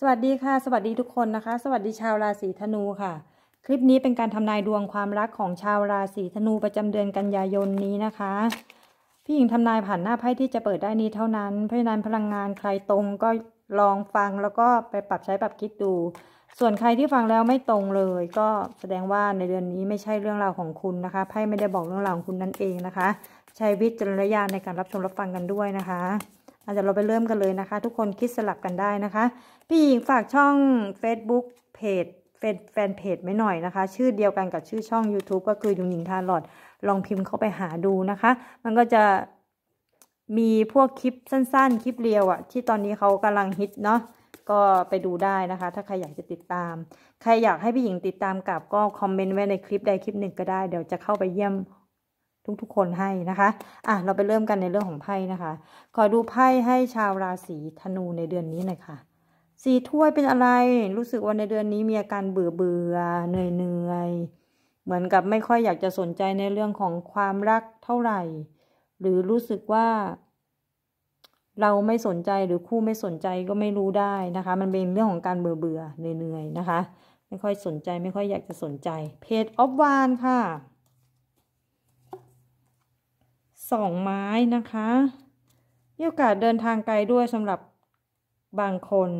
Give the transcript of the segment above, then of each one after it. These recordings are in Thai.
สวัสดีค่ะสวัสดีทุกคนนะคะ สวัสดีชาวราศีธนูค่ะ คลิปนี้เป็นการทำนายดวงความรักของชาวราศีธนูประจำเดือนกันยายนนี้นะคะ พี่หญิงทำนายผ่านหน้าไพ่ที่จะเปิดได้นี้เท่านั้นเพราะฉะนั้นพลังงานใครตรงก็ลองฟังแล้วก็ไปปรับใช้ปรับคิดดู ส่วนใครที่ฟังแล้วไม่ตรงเลย ก็แสดงว่าในเดือนนี้ไม่ใช่เรื่องราวของคุณนะคะไพ่ไม่ได้บอกเรื่องราวของคุณนั่นเองนะคะ ใช้วิจารณญาณในการรับชมรับฟังกันด้วยนะคะอาจจะเราไปเริ่มกันเลยนะคะ ทุกคนคิดสลับกันได้นะคะ พี่หญิงฝากช่อง Facebook เพจแฟนเพจไม่หน่อยนะคะ ชื่อเดียวกันกับชื่อช่อง YouTube ก็คือยุงหญิงทาหลอดลองพิมพ์เข้าไปหาดูนะคะ มันก็จะมีพวกคลิปสั้นๆ คลิปเรียวอะที่ตอนนี้เขากำลังฮิตเนาะก็ไปดูได้นะคะ ถ้าใครอยากจะติดตาม ใครอยากให้พี่หญิงติดตามกับก็คอมเมนต์ไว้ในคลิปใดคลิปหนึ่งก็ได้เดี๋ยวจะเข้าไปเยี่ยมทุกๆคนให้นะคะ อ่ะ เราไปเริ่มกันในเรื่องของไพ่นะคะขอดูไพ่ให้ชาวราศีธนูในเดือนนี้หน่อยค่ะสีถ้วยเป็นอะไร รู้สึกว่าในเดือนนี้มีอาการเบื่อเบื่อเหนื่อยเหนื่อย เหมือนกับไม่ค่อยอยากจะสนใจในเรื่องของความรักเท่าไหร่ หรือรู้สึกว่า เราไม่สนใจหรือคู่ไม่สนใจก็ไม่รู้ได้นะคะ มันเป็นเรื่องของการเบื่อเบื่อ เหนื่อยเหนื่อยนะคะ ไม่ค่อยสนใจไม่ค่อยอยากจะสนใจ เพจออฟวานค่ะสองไม้นะคะมีโอกาสเดินทางไกลด้วยสำหรับบางคน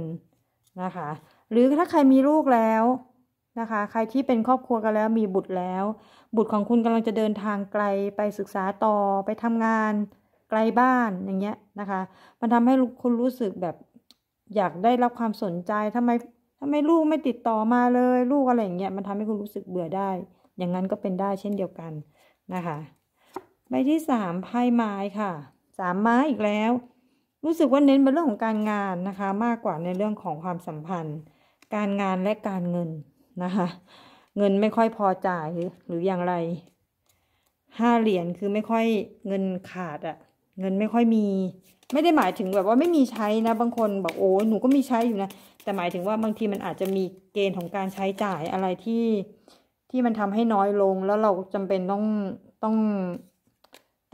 นะคะ หรือถ้าใครมีลูกแล้วนะคะ ใครที่เป็นครอบครัวกันแล้วมีบุตรแล้ว บุตรของคุณกำลังจะเดินทางไกลไปศึกษาต่อ ไปทำงานไกลบ้านอย่างเงี้ยนะคะ มันทำให้คุณรู้สึกแบบอยากได้รับความสนใจ ทำไมทำไมลูกไม่ติดต่อมาเลย ลูกอะไรอย่างเงี้ย มันทำให้คุณรู้สึกเบื่อได้ อย่างนั้นก็เป็นได้เช่นเดียวกันนะคะบที่สามไพ่ไม้ค่ะสามไม้อีกแล้ว รู้สึกว่าเน้นเป็นเรื่องของการงานนะคะ มากกว่าในเรื่องของความสัมพันธ์การงานและการเงินนะคะ เงินไม่ค่อยพอจ่ายหรืออย่างไรห้าเหรียญคือไม่ค่อยเงินขาดอะะเงินไม่ค่อยมี ไม่ได้หมายถึงแบบว่าไม่มีใช้นะ บางคนบอกโอ้หนูก็มีใช้อยู่นะแต่หมายถึงว่าบางทีมันอาจจะมีเกณฑ์ของการใช้จ่ายอะไรที่ที่มันทำให้น้อยลงแล้วเราจำเป็นต้องต้อง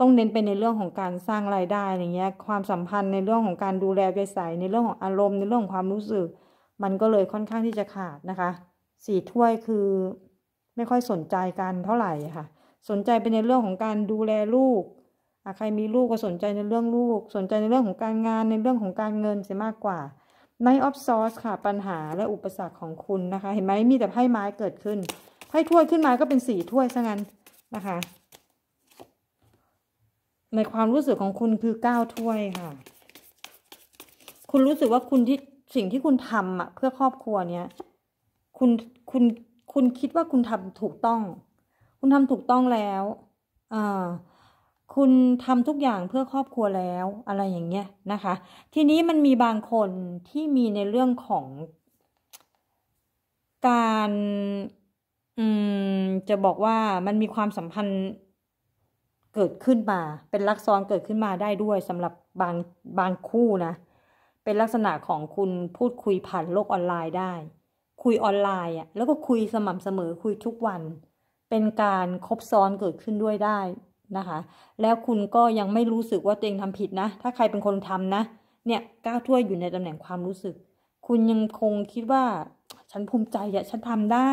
ต้องเน้นไปในเรื่องของการสร้างรายได้อย่างเงี้ยความสัมพันธ์ในเรื่องของการดูแลใจใสในเรื่องของอารมณ์ในเรื่องของความรู้สึก มันก็เลยค่อนข้างที่จะขาดนะคะสี่ถ้วยคือ ไม่ค่อยสนใจกันเท่าไหร่ค่ะ สนใจไปในเรื่องของการดูแลลูกใครมีลูกก็สนใจในเรื่องลูก สนใจในเรื่องของการงานในเรื่องของการเงินเสียมากกว่าในออฟซอร์สค่ะปัญหาและอุปสรรคของคุณนะคะ เห็นไหมมีแต่ไพ่ไม้เกิดขึ้นไพ่ถ้วยขึ้นมาก็เป็นสี่ถ้วยซะงั้นนะคะในความรู้สึกของคุณคือก้าวถ้วยค่ะ คุณรู้สึกว่าคุณที่สิ่งที่คุณทำอ่ะ เพื่อครอบครัวเนี้ยคุณคุณคุณคิดว่าคุณทำถูกต้อง คุณทำถูกต้องแล้ว อ่าคุณทำทุกอย่างเพื่อครอบครัวแล้วอะไรอย่างเงี้ยนะคะ ทีนี้มันมีบางคนที่มีในเรื่องของการ อืม จะบอกว่ามันมีความสัมพันธ์เกิดขึ้นมาเป็นลักซ้อนเกิดขึ้นมาได้ด้วย สำหรับบาง บางคู่นะเป็นลักษณะของคุณพูดคุยผ่านโลกออนไลน์ได้ คุยออนไลน์อ่ะแล้วก็คุยสม่ำเสมอคุยทุกวัน เป็นการครบซ้อนเกิดขึ้นด้วยได้นะคะ แล้วคุณก็ยังไม่รู้สึกว่าตัวเองทำผิดนะ ถ้าใครเป็นคนทำนะเนี่ยก้าวถ้วยอยู่ในตำแหน่งความรู้สึก คุณยังคงคิดว่าฉันภูมิใจอะฉันทำได้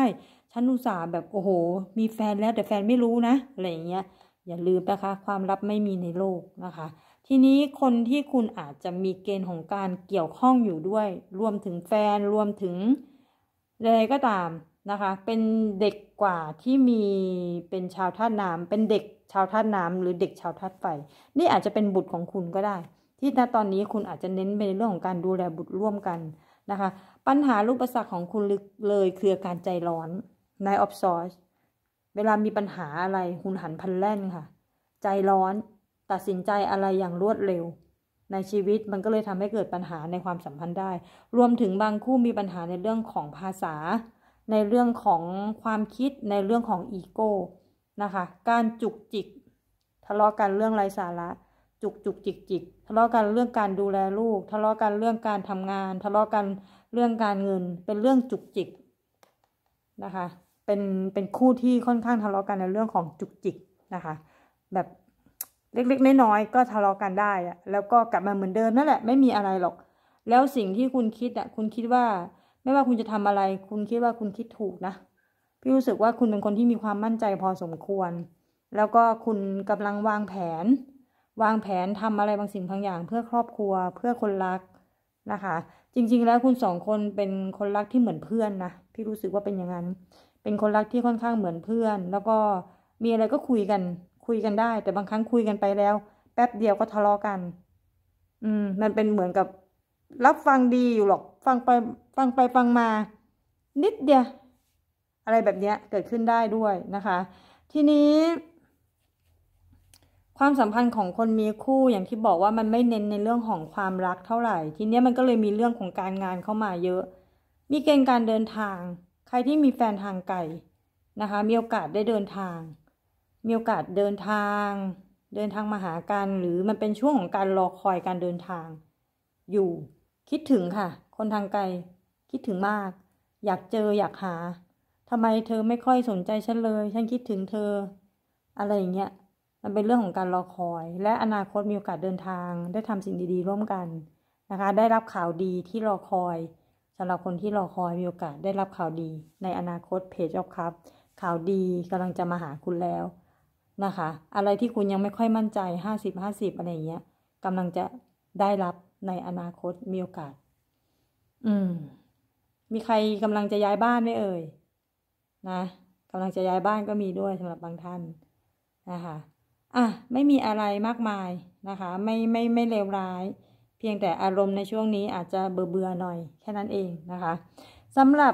ฉันอุตส่าห์แบบโอ้โห มีแฟน แล้ว แต่แฟนไม่รู้นะอะไรอย่างเงี้ยอย่าลืมนะคะความลับไม่มีในโลกนะคะ ทีนี้คนที่คุณอาจจะมีเกณฑ์ของการเกี่ยวข้องอยู่ด้วย รวมถึงแฟนรวมถึงอะไรก็ตามนะคะ เป็นเด็กกว่าที่มีเป็นชาวธาตุน้ำเป็นเด็กชาวธาตุน้ำหรือเด็กชาวธาตุไฟ นี่อาจจะเป็นบุตรของคุณก็ได้ ที่ณตอนนี้คุณอาจจะเน้นไปในเรื่องของการดูแลบุตรร่วมกันนะคะ ปัญหาลูกประสักของคุณเลยคือการใจร้อนนายออฟซอร์เวลามีปัญหาอะไรหุนหันพันแล่นค่ะ ใจร้อนตัดสินใจอะไรอย่างรวดเร็ว ในชีวิตมันก็เลยทำให้เกิดปัญหาในความสัมพันธ์ได้ รวมถึงบางคู่มีปัญหาในเรื่องของภาษา ในเรื่องของความคิด ในเรื่องของอีโก้นะคะ การจุกจิก ทะเลาะกันเรื่องไร้สาระ จุกจุกจิกจิกทะเลาะกันเรื่องการดูแลลูกทะเลาะกันเรื่องการทำงานทะเลาะกันเรื่องการเงินเป็นเรื่องจุกจิก นะคะเป็น เป็นคู่ที่ค่อนข้างทะเลาะกันในเรื่องของจุกจิกนะคะ แบบเล็กๆน้อยๆก็ทะเลาะกันได้อะแล้วก็กลับมาเหมือนเดิมนั่นแหละ ไม่มีอะไรหรอก แล้วสิ่งที่คุณคิดอะคุณคิดว่า ไม่ว่าคุณจะทำอะไร คุณคิดว่าคุณคิดถูกนะพี่รู้สึกว่าคุณเป็นคนที่มีความมั่นใจพอสมควร แล้วก็คุณกำลังวางแผน วางแผนทำอะไรบางสิ่งบางอย่างเพื่อครอบครัว เพื่อคนรักนะคะ จริง ๆแล้วคุณสองคนเป็นคนรักที่เหมือนเพื่อนนะพี่รู้สึกว่าเป็นอย่างนั้นเป็นคนรักที่ค่อนข้างเหมือนเพื่อน แล้วก็มีอะไรก็คุยกัน คุยกันได้ แต่บางครั้งคุยกันไปแล้ว แป๊บเดียวก็ทะเลาะกัน อืม มันเป็นเหมือนกับ รับฟังดีอยู่หรอกฟังไปฟังไปฟังมา นิดเดียวอะไรแบบเนี้ย เกิดขึ้นได้ด้วยนะคะ ทีนี้ ความสัมพันธ์ของคนมีคู่อย่างที่บอกว่ามันไม่เน้นในเรื่องของความรักเท่าไหร่ ทีเนี้ยมันก็เลยมีเรื่องของการงานเข้ามาเยอะ มีเกณฑ์การเดินทางใครที่มีแฟนทางไกลนะคะ มีโอกาสได้เดินทาง มีโอกาสเดินทาง เดินทางมาหากัน หรือมันเป็นช่วงของการรอคอยการเดินทาง อยู่คิดถึงค่ะคนทางไกลคิดถึงมาก อยากเจออยากหาทำไมเธอไม่ค่อยสนใจฉันเลย ฉันคิดถึงเธอ อะไรอย่างเงี้ย มันเป็นเรื่องของการรอคอย และอนาคตมีโอกาสเดินทางได้ทำสิ่งดีๆร่วมกันนะคะ ได้รับข่าวดีที่รอคอยสำหรับคนที่รอคอยมีโอกาสได้รับข่าวดี ในอนาคตเพจออฟครับข่าวดีกำลังจะมาหาคุณแล้วนะคะ อะไรที่คุณยังไม่ค่อยมั่นใจ50 50อะไรเงี้ยกำลังจะได้รับในอนาคตมีโอกาส อืม มีใครกำลังจะย้ายบ้านไหมเอ่ยนะกำลังจะย้ายบ้านก็มีด้วยสำหรับบางท่าน นะคะอ่ะไม่มีอะไรมากมายนะคะ ไม่ไม่ไม่เลวร้ายเพียงแต่อารมณ์ในช่วงนี้อาจจะเบื่อเบื่อหน่อยแค่นั้นเองนะคะสำหรับ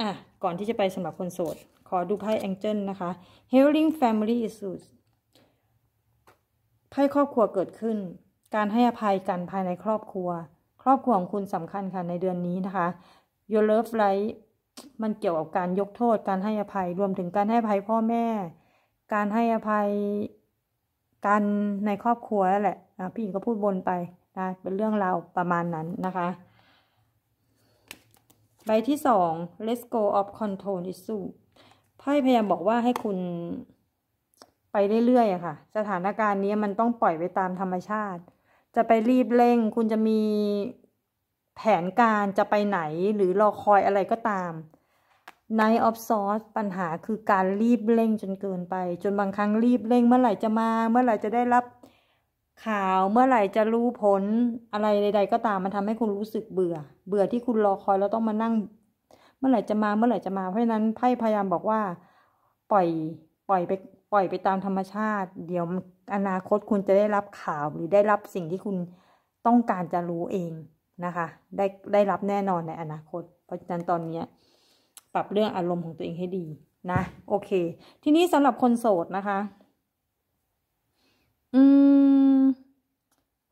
อ่ะก่อนที่จะไปสำหรับคนโสด ขอดูไพ่แองเจิลนะคะ healing family issues ไพ่ครอบครัวเกิดขึ้น การให้อภัยกันภายในครอบครัว ครอบครัวของคุณสำคัญค่ะในเดือนนี้นะคะ your love life มันเกี่ยวกับการยกโทษการให้อภัยรวมถึงการให้อภัยพ่อแม่ การให้อภัยกันในครอบครัวแหละพี่หญิงก็พูดบนไปนะเป็นเรื่องราวประมาณนั้นนะคะ ใบที่สอง let's go of control issue ไพ่พยายามบอกว่าให้คุณไปเรื่อยๆค่ะ สถานการณ์นี้มันต้องปล่อยไปตามธรรมชาติ จะไปรีบเร่งคุณจะมีแผนการจะไปไหนหรือรอคอยอะไรก็ตาม Night of s o u r c ปัญหาคือการรีบเร่งจนเกินไป จนบางครั้งรีบเร่งเมื่อไหร่จะมา เมื่อไหร่จะได้รับข่าวเมื่อไหร่จะรู้ผลอะไรใด ๆ ก็ตามมันทำ ให้คุณรู้สึกเบื่อ เบื่อที่คุณรอคอยแล้วต้องมานั่ง เมื่อไหร่จะมาเมื่อไหร่จะมาเพราะฉะนั้นไพ่พยายามบอกว่า ปล่อย ปล่อยไป ปล่อยไปตามธรรมชาติ เดี๋ยว อนาคตคุณจะได้รับข่าวหรือได้รับสิ่งที่คุณต้องการจะรู้เองนะคะ ได้ได้รับแน่นอนในอนาคตเพราะฉะนั้นตอนนี้ปรับเรื่องอารมณ์ของตัวเองให้ดีนะโอเค ทีนี้สำหรับคนโสดนะคะ อืม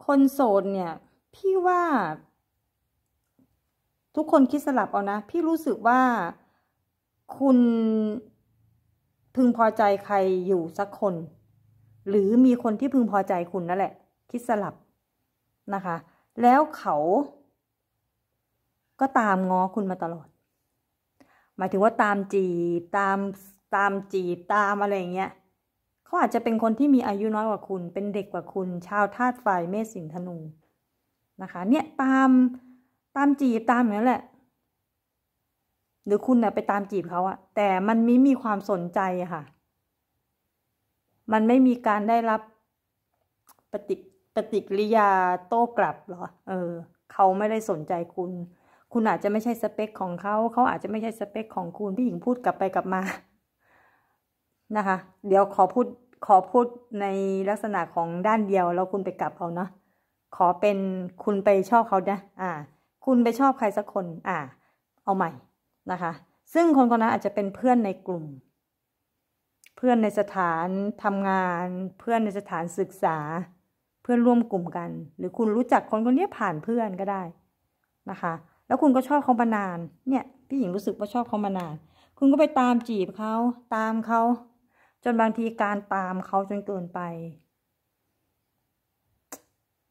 คนโสดเนี่ย พี่ว่า ทุกคนคิดสลับเอานะ พี่รู้สึกว่าคุณพึงพอใจใครอยู่สักคน หรือมีคนที่พึงพอใจคุณนั่นแหละ คิดสลับนะคะ แล้วเขาก็ตามง้อคุณมาตลอด หมายถึงว่าตามจีบตามตามจีบตามอะไรเงี้ยเขาอาจจะเป็นคนที่มีอายุน้อยกว่าคุณเป็นเด็กกว่าคุณชาวธาตุไฟเมษสิงธนูนะคะเนี่ยตามตามจีบตามอย่างนั้นแหละ หรือคุณนะ่ยไปตามจีบเขาอะแต่มันไม่มีความสนใจค่ะ มันไม่มีการได้รับปฏิปฏิกิริยาโต้กลับหรอเออ เขาไม่ได้สนใจคุณ คุณอาจจะไม่ใช่สเปคของเขา เขาอาจจะไม่ใช่สเปคของคุณพี่หญิงพูดกลับไปกลับมา นะคะเดี๋ยวขอพูดขอพูดในลักษณะของด้านเดียวแล้วคุณไปกลับเขาเนาะขอเป็นคุณไปชอบเขานะอ่า คุณไปชอบใครสักคนอ่า เอาใหม่นะคะ ซึ่งคนคนนั้นอาจจะเป็นเพื่อนในกลุ่ม เพื่อนในสถานทำงาน เพื่อนในสถานศึกษา เพื่อนร่วมกลุ่มกัน หรือคุณรู้จักคนคนนี้ผ่านเพื่อนก็ได้นะคะแล้วคุณก็ชอบเขามานานเนี่ย พี่หญิงรู้สึกว่าชอบเขามานาน คุณก็ไปตามจีบเขาตามเขาจนบางทีการตามเขาจนเกินไป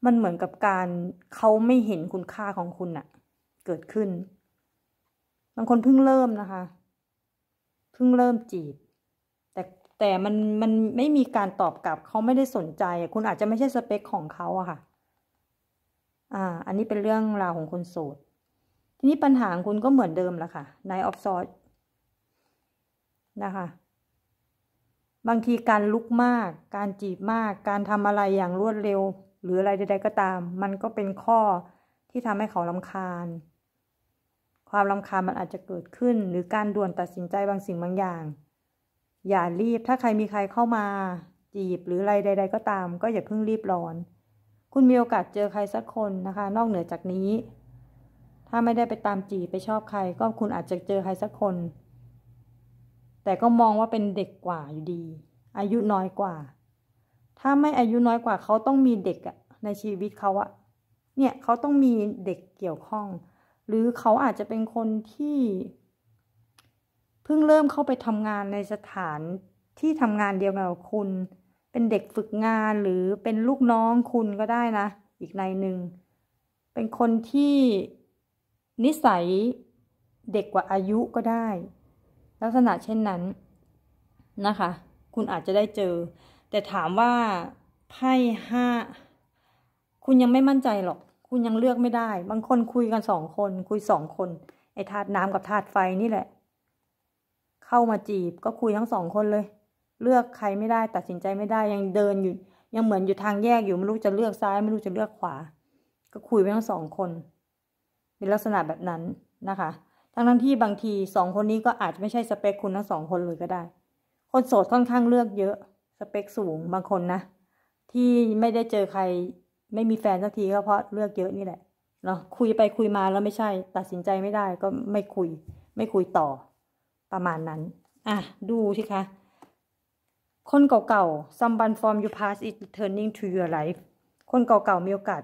มันเหมือนกับการเขาไม่เห็นคุณค่าของคุณอะเกิดขึ้น บางคนเพิ่งเริ่มนะคะเพิ่งเริ่มจีบแต่แต่มันมันไม่มีการตอบกลับเขาไม่ได้สนใจ คุณอาจจะไม่ใช่สเปค ของเขาอะค่ะ อ่า อันนี้เป็นเรื่องราวของคนโสดทีนี้ปัญหาของคุณก็เหมือนเดิมละค่ะ n i g h t of s w o r d นะคะบางที การลุกมาก การจีบมาก การทำอะไรอย่างรวดเร็ว หรืออะไรใดๆก็ตาม มันก็เป็นข้อที่ทำให้เขาลาคาญ ความลาคาญมันอาจจะเกิดขึ้นหรือการด่วนตัดสินใจบางสิ่งบางอย่าง อย่ารีบถ้าใครมีใครเข้ามา จีบหรืออะไรใดๆก็ตาม ก็อย่าเพิ่งรีบร้อน คุณมีโอกาสเจอใครสักคนนะคะ นอกเหนือจากนี้ ถ้าไม่ได้ไปตามจีบ ไปชอบใครก็คุณอาจจะเจอใครสักคนแต่ก็มองว่าเป็นเด็กกว่าอยู่ดี อายุน้อยกว่า ถ้าไม่อายุน้อยกว่า เขาต้องมีเด็กอะในชีวิตเขาอะเนี่ยเขาต้องมีเด็กเกี่ยวข้อง หรือเขาอาจจะเป็นคนที่ เพิ่งเริ่มเข้าไปทำงานในสถานที่ทำงานเดียวกับคุณ เป็นเด็กฝึกงานหรือเป็นลูกน้องคุณก็ได้นะ อีกในหนึ่ง เป็นคนที่นิสัยเด็กกว่าอายุก็ได้ลักษณะเช่นนั้นนะคะ คุณอาจจะได้เจอ แต่ถามว่าไพ่ห้าคุณยังไม่มั่นใจหรอก คุณยังเลือกไม่ได้ บางคนคุยกันสองคน คุยสองคน ไอ้ธาตุน้ำกับธาตุไฟนี่แหละ เข้ามาจีบก็คุยทั้งสองคนเลย เลือกใครไม่ได้ ตัดสินใจไม่ได้ยังเดินอยู่ ยังเหมือนอยู่ทางแยกอยู่ไม่รู้จะเลือกซ้าย ไม่รู้จะเลือกขวา ก็คุยไปทั้งสองคนเป็นลักษณะแบบนั้นนะคะทั้งทั้งที่บางทีสองคนนี้ก็อาจจะไม่ใช่สเปคคุณทั้งสองคนเลยก็ได้ คนโสดค่อนข้างเลือกเยอะสเปคสูงบางคนนะ ที่ไม่ได้เจอใครไม่มีแฟนสักทีก็เพราะเลือกเยอะนี่แหละเนาะคุยไปคุยมาแล้วไม่ใช่ตัดสินใจไม่ได้ก็ไม่คุย ไม่คุยต่อประมาณนั้น อ่ะดูสิคะคนเก่าๆ someone from your past is returning to your life คนเก่าๆมีโอกาส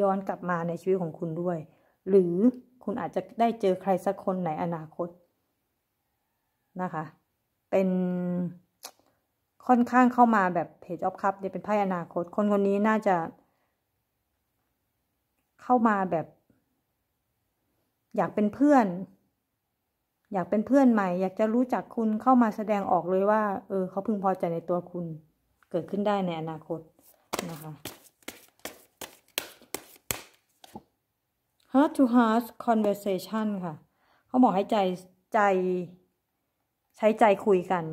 ย้อนกลับมาในชีวิตของคุณด้วย หรือคุณอาจจะได้เจอใครสักคนในอนาคตนะคะ เป็นค่อนข้างเข้ามาแบบเพจออ f คั p เนี่ยเป็นไพ่อนาคต คนคนนี้น่าจะ เข้ามาแบบ อยากเป็นเพื่อน อยากเป็นเพื่อนใหม่ อยากจะรู้จักคุณเข้ามาแสดงออกเลยว่า เออเขาพึงพอใจในตัวคุณ เกิดขึ้นได้ในอนาคตนะคะ heart to heart conversation ค่ะ เขาบอกให้ใจ ใจ ใช้ใจคุยกัน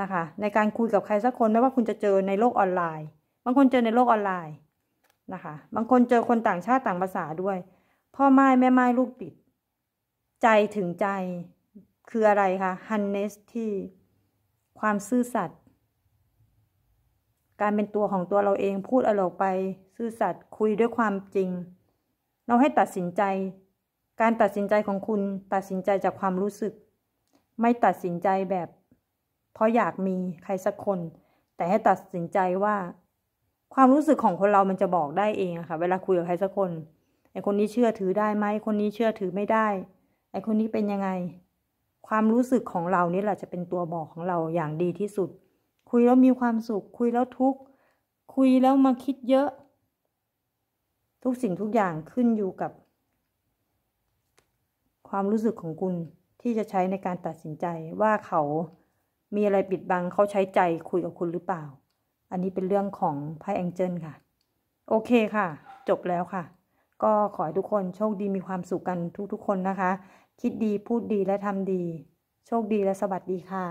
นะคะ ในการคุยกับใครสักคนไม่ว่าคุณจะเจอในโลกออนไลน์ บางคนเจอในโลกออนไลน์นะคะ บางคนเจอคนต่างชาติต่างภาษาด้วย พ่อไม้แม่ไม้ลูกติด ใจถึงใจคืออะไรคะ harness ที่ความซื่อสัตย์การเป็นตัวของตัวเราเองพูดอะไรออกไปซื่อสัตย์คุยด้วยความจริงเราให้ตัดสินใจ การตัดสินใจของคุณ ตัดสินใจจากความรู้สึก ไม่ตัดสินใจแบบ เพราะอยากมีใครสักคน แต่ให้ตัดสินใจว่า ความรู้สึกของคนเรามันจะบอกได้เองค่ะ เวลาคุยกับใครสักคนไอคนนี้เชื่อถือได้ไหม คนนี้เชื่อถือไม่ได้ ไอคนนี้เป็นยังไง ความรู้สึกของเรานี่แหละจะเป็นตัวบอกของเราอย่างดีที่สุด คุยแล้วมีความสุข คุยแล้วทุกข์คุยแล้วมาคิดเยอะทุกสิ่งทุกอย่างขึ้นอยู่กับความรู้สึกของคุณที่จะใช้ในการตัดสินใจว่าเขามีอะไรปิดบังเขาใช้ใจคุยกับคุณหรือเปล่า อันนี้เป็นเรื่องของไพ่แองเจิลค่ะ โอเคค่ะ จบแล้วค่ะ ก็ขอให้ทุกคนโชคดีมีความสุขกันทุกๆคนนะคะ คิดดีพูดดีและทำดี โชคดีและสวัสดีค่ะ